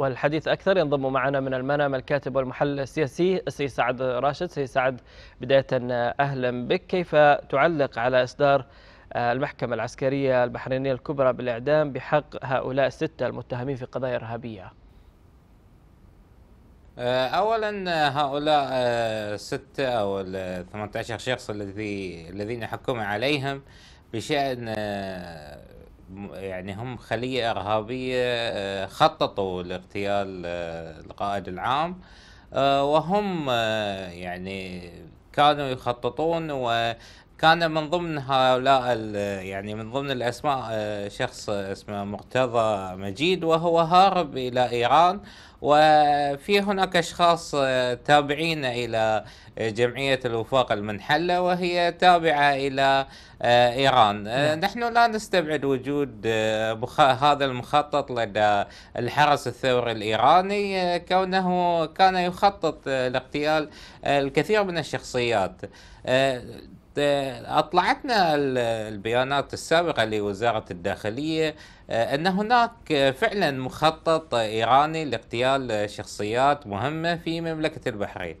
والحديث أكثر ينضم معنا من المنام الكاتب والمحلل السياسي السيد سعد راشد سيد سعد بداية أهلا بك كيف تعلق على إصدار آه، المحكمة العسكرية البحرينية الكبرى بالإعدام بحق هؤلاء الستة المتهمين في قضايا إرهابية آه، اولا هؤلاء آه، الستة او ال 18 شخص الذي الذين حكم عليهم بشان يعني هم خلية إرهابية آه، خططوا لاغتيال آه، القائد العام آه، وهم يعني كانوا يخططون كان من ضمن هؤلاء يعني من ضمن الاسماء آه، شخص اسمه مرتضى مجيد وهو هارب الى ايران وفي هناك اشخاص آه، تابعين الى آه، جمعيه الوفاق المنحله وهي تابعه الى ايران نعم. نحن لا نستبعد وجود هذا المخطط لدى الحرس الثوري الايراني كونه كان يخطط لاغتيال الكثير من الشخصيات أطلعتنا البيانات السابقة لوزارة الداخلية آه، أن هناك فعلا مخطط إيراني لاغتيال شخصيات مهمة في مملكة البحرين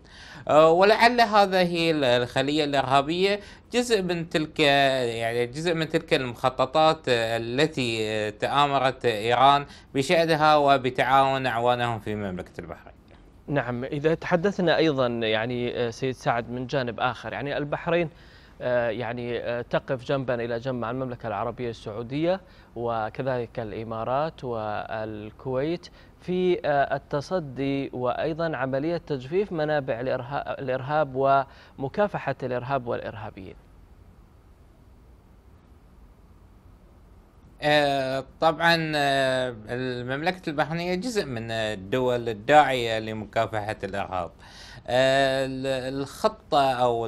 آه، ولعل هذه الخلية الإرهابية جزء من تلك يعني جزء من تلك المخططات آه، التي تآمرت إيران بشأنها وبتعاون أعوانهم في مملكة البحرين نعم إذا تحدثنا أيضا يعني سيد سعد من جانب آخر يعني البحرين آه، يعني آه، تقف جنبا إلى جنب مع المملكة العربية السعودية وكذلك الإمارات والكويت في آه، التصدي وأيضا عملية تجفيف منابع الإرهاب ومكافحة الإرهاب والإرهابيين آه، طبعا آه، المملكة البحرينية جزء من الدول الداعية لمكافحة الإرهاب آه، الخطة أو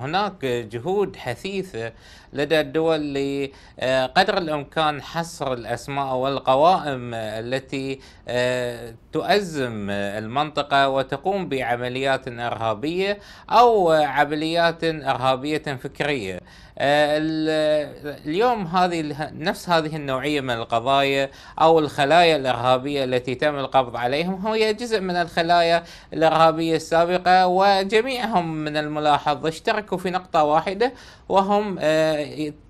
هناك جهود حثيثة لدى الدول لقدر الإمكان حصر الأسماء والقوائم التي تؤزم المنطقة وتقوم بعمليات إرهابية أو عمليات إرهابية فكرية آه، اليوم هذه نفس هذه النوعيه من القضايا او الخلايا الارهابيه التي تم القبض عليهم هي جزء من الخلايا الارهابيه السابقه وجميعهم من الملاحظ اشتركوا في نقطه واحده وهم آه،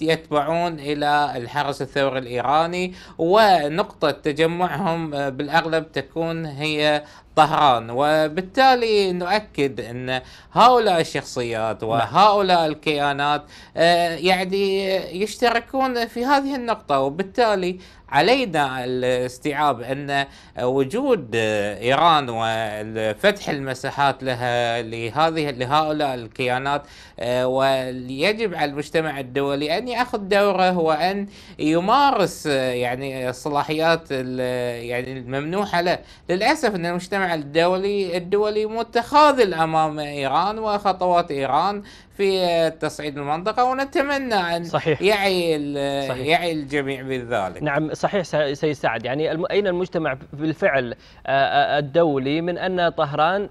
يتبعون الى الحرس الثوري الايراني ونقطه تجمعهم آه، بالاغلب تكون هي طهران وبالتالي نؤكد ان هؤلاء الشخصيات نعم. وهؤلاء الكيانات آه، يعني يشتركون في هذه النقطه وبالتالي علينا الاستيعاب ان وجود ايران وفتح المساحات لها لهذه لهؤلاء الكيانات آه، ويجب على المجتمع الدولي ان ياخذ دوره وان يمارس آه، يعني الصلاحيات يعني الممنوحه له، للاسف ان المجتمع الدولي الدولي متخاذل امام ايران وخطوات ايران في آه، تصعيد المنطقه ونتمنى ان صحيح. يعي صحيح. يعي الجميع بذلك. نعم صحيح سيساعد يعني أين المجتمع بالفعل الدولي من أن طهران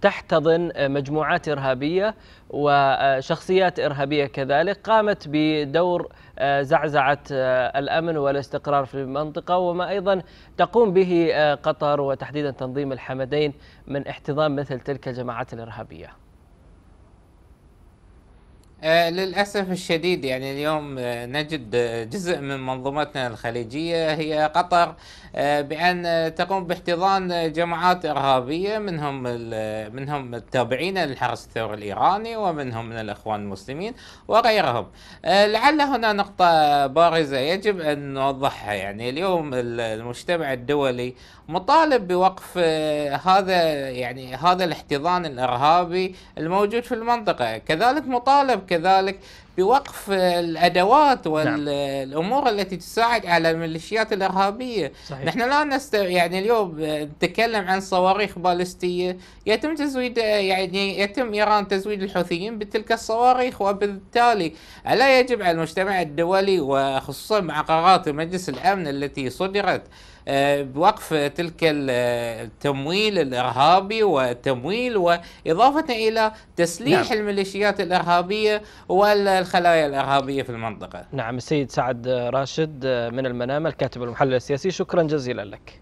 تحتضن مجموعات إرهابية وشخصيات إرهابية كذلك قامت بدور زعزعة الأمن والاستقرار في المنطقة وما أيضا تقوم به قطر وتحديدا تنظيم الحمدين من احتضان مثل تلك الجماعات الإرهابية آه، للأسف الشديد يعني اليوم آه، نجد آه، جزء من منظومتنا الخليجية هي قطر بأن تقوم باحتضان جماعات إرهابية منهم منهم التابعين للحرس الثوري الإيراني ومنهم من الإخوان المسلمين وغيرهم لعل هنا نقطة بارزة يجب أن نوضحها يعني اليوم المجتمع الدولي مطالب بوقف هذا يعني هذا الاحتضان الإرهابي الموجود في المنطقة كذلك مطالب كذلك بوقف الادوات نعم. والامور نعم. التي تساعد على الميليشيات الارهابيه صحيح. نحن لا نست يعني اليوم نتكلم عن صواريخ باليستيه يتم تزويد يعني يتم ايران تزويد الحوثيين بتلك الصواريخ وبالتالي الا يجب على المجتمع الدولي وخصوصا مع قرارات مجلس الامن التي صدرت آه، بوقف تلك التمويل الارهابي والتمويل واضافه الى تسليح نعم. الميليشيات الارهابيه وال الخلايا الارهابيه في المنطقه. نعم السيد سعد راشد آه، من المنامه الكاتب المحلل السياسي شكرا جزيلا لك.